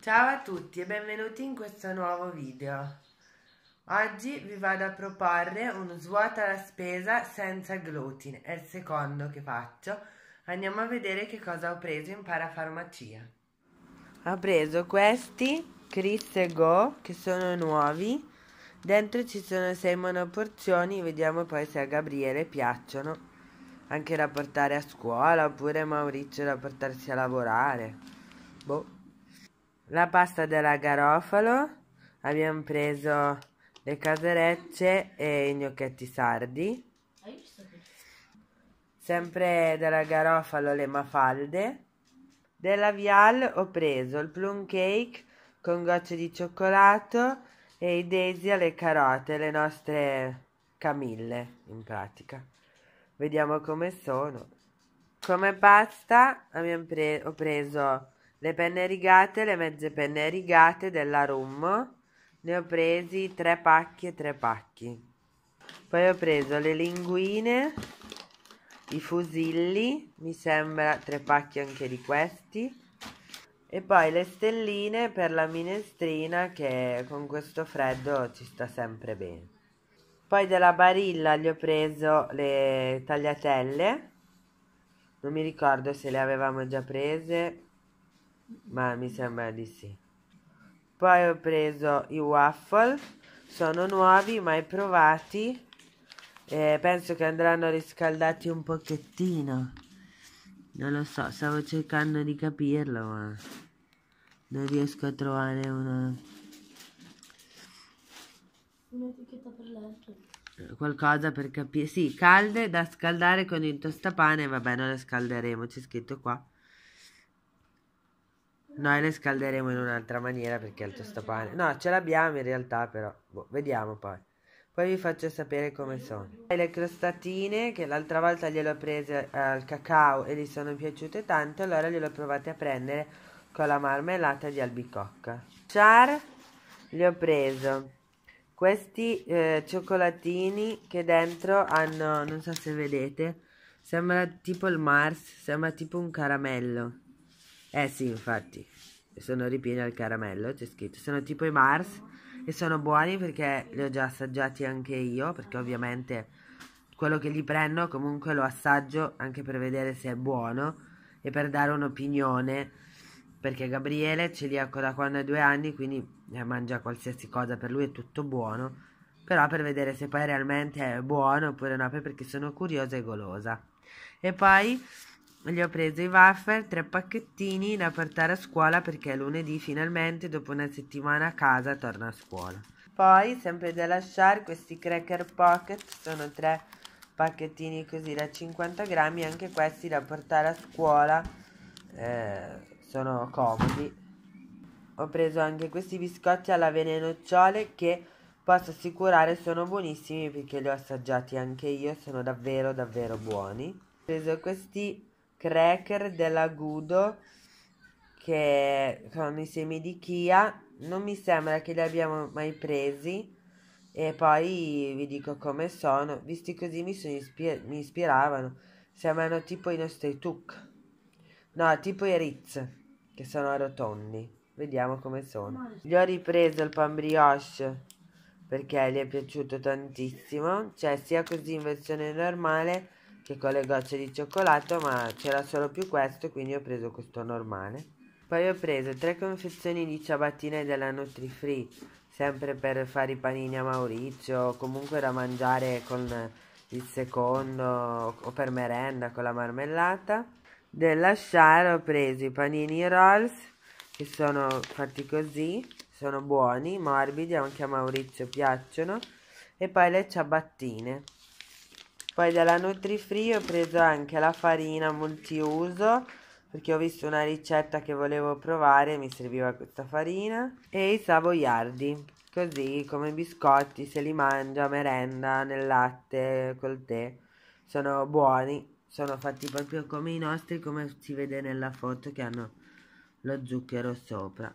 Ciao a tutti e benvenuti in questo nuovo video. Oggi vi vado a proporre uno svuota la spesa senza glutine, è il secondo che faccio. Andiamo a vedere che cosa ho preso in parafarmacia. Ho preso questi Chris Go che sono nuovi. Dentro ci sono sei monoporzioni, vediamo poi se a Gabriele piacciono. Anche da portare a scuola oppure Maurizio da portarsi a lavorare. Boh la pasta della garofalo, abbiamo preso le caserecce e i gnocchetti sardi. Sempre della garofalo le mafalde. Della Vial ho preso il plum cake con gocce di cioccolato e i daisy alle carote, le nostre camille in pratica. Vediamo come sono. Come pasta pre ho preso le penne rigate, le mezze penne rigate della Rum, ne ho presi tre pacchi e tre pacchi. Poi ho preso le linguine, i fusilli, mi sembra tre pacchi anche di questi. E poi le stelline per la minestrina che con questo freddo ci sta sempre bene. Poi della Barilla gli ho preso le tagliatelle. Non mi ricordo se le avevamo già prese ma mi sembra di sì. Poi ho preso i waffle, sono nuovi, mai provati. E penso che andranno riscaldati un pochettino. Non lo so, stavo cercando di capirlo, ma non riesco a trovare una... Un'etichetta per l'altro. Qualcosa per capire. Sì, calde da scaldare con il tostapane. Vabbè, non le scalderemo, c'è scritto qua. Noi le scalderemo in un'altra maniera perché al tostapane. No, ce l'abbiamo in realtà, però. Boh, vediamo poi. Poi vi faccio sapere come sono. Le crostatine che l'altra volta gliele ho prese eh, al cacao e gli sono piaciute tanto, allora gliele ho provate a prendere con la marmellata di albicocca. Char, gli ho preso questi eh, cioccolatini che dentro hanno, non so se vedete, sembra tipo il Mars, sembra tipo un caramello. Eh sì, infatti, sono ripieni al caramello, c'è scritto. Sono tipo i Mars e sono buoni perché li ho già assaggiati anche io, perché ovviamente quello che li prendo comunque lo assaggio anche per vedere se è buono e per dare un'opinione, perché Gabriele ce li ha da quando ha due anni, quindi eh, mangia qualsiasi cosa, per lui è tutto buono, però per vedere se poi realmente è buono oppure no, perché sono curiosa e golosa. E poi gli ho preso i wafer, tre pacchettini da portare a scuola perché lunedì finalmente dopo una settimana a casa torna a scuola. Poi, sempre da lasciare, questi cracker pocket sono tre pacchettini così da 50 grammi, anche questi da portare a scuola eh, sono comodi. Ho preso anche questi biscotti alla vene nocciole che posso assicurare sono buonissimi perché li ho assaggiati anche io, sono davvero davvero buoni. Ho preso questi cracker dell'agudo che sono i semi di chia non mi sembra che li abbiamo mai presi e poi vi dico come sono visti così mi, ispir- mi ispiravano sembrano tipo i nostri tuk no tipo i ritz che sono rotondi vediamo come sono gli ho ripreso il pan brioche perché gli è piaciuto tantissimo cioè sia così in versione normale che con le gocce di cioccolato ma c'era solo più questo quindi ho preso questo normale poi ho preso tre confezioni di ciabattine della Nutri-Free sempre per fare i panini a Maurizio o comunque da mangiare con il secondo o per merenda con la marmellata della Shar ho preso i panini rolls che sono fatti così sono buoni morbidi anche a Maurizio piacciono e poi le ciabattine poi dalla Nutrifree ho preso anche la farina multiuso perché ho visto una ricetta che volevo provare mi serviva questa farina e i savoiardi così come i biscotti se li mangio a merenda nel latte col tè sono buoni sono fatti proprio come i nostri come si vede nella foto che hanno lo zucchero sopra